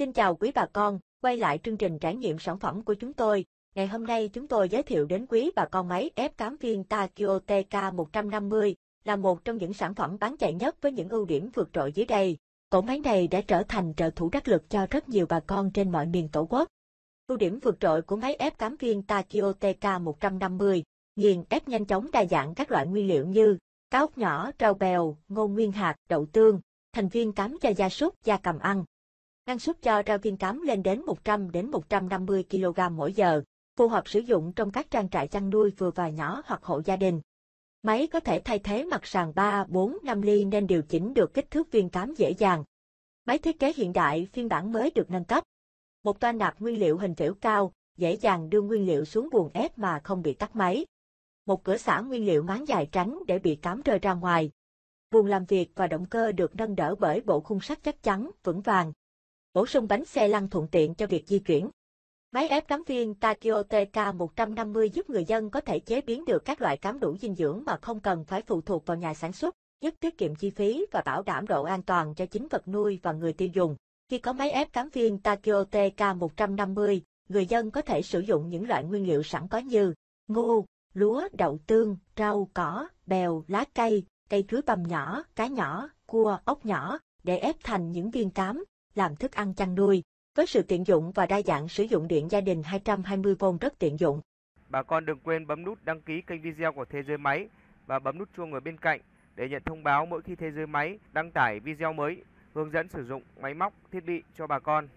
Xin chào quý bà con, quay lại chương trình trải nghiệm sản phẩm của chúng tôi. Ngày hôm nay chúng tôi giới thiệu đến quý bà con máy ép cám viên Takio TK150, là một trong những sản phẩm bán chạy nhất với những ưu điểm vượt trội dưới đây. Tổ máy này đã trở thành trợ thủ đắc lực cho rất nhiều bà con trên mọi miền tổ quốc. Ưu điểm vượt trội của máy ép cám viên Takio TK150, nghiền ép nhanh chóng đa dạng các loại nguyên liệu như cá ốc nhỏ, rau bèo, ngô nguyên hạt, đậu tương, thành viên cám cho gia súc, gia cầm ăn, Năng suất cho rau kim cám lên đến 100 đến 150 kg mỗi giờ, phù hợp sử dụng trong các trang trại chăn nuôi vừa và nhỏ hoặc hộ gia đình. Máy có thể thay thế mặt sàn 3, 4, 5 ly nên điều chỉnh được kích thước viên cám dễ dàng. Máy thiết kế hiện đại phiên bản mới được nâng cấp. Một toa nạp nguyên liệu hình phễu cao, dễ dàng đưa nguyên liệu xuống buồng ép mà không bị tắt máy. Một cửa xả nguyên liệu máng dài tránh để bị cám rơi ra ngoài. Buồng làm việc và động cơ được nâng đỡ bởi bộ khung sắt chắc chắn, vững vàng bổ sung bánh xe lăn thuận tiện cho việc di chuyển. Máy ép cám viên Takio TK150 giúp người dân có thể chế biến được các loại cám đủ dinh dưỡng mà không cần phải phụ thuộc vào nhà sản xuất, giúp tiết kiệm chi phí và bảo đảm độ an toàn cho chính vật nuôi và người tiêu dùng. Khi có máy ép cám viên Takio TK150, người dân có thể sử dụng những loại nguyên liệu sẵn có như ngô, lúa, đậu tương, rau, cỏ, bèo, lá cây, cây chuối bằm nhỏ, cá nhỏ, cua, ốc nhỏ, để ép thành những viên cám, làm thức ăn chăn nuôi. Với sự tiện dụng và đa dạng sử dụng điện gia đình 220 v rất tiện dụng. Bà con đừng quên bấm nút đăng ký kênh video của Thế giới máy và bấm nút chuông ở bên cạnh để nhận thông báo mỗi khi Thế giới máy đăng tải video mới, hướng dẫn sử dụng máy móc, thiết bị cho bà con.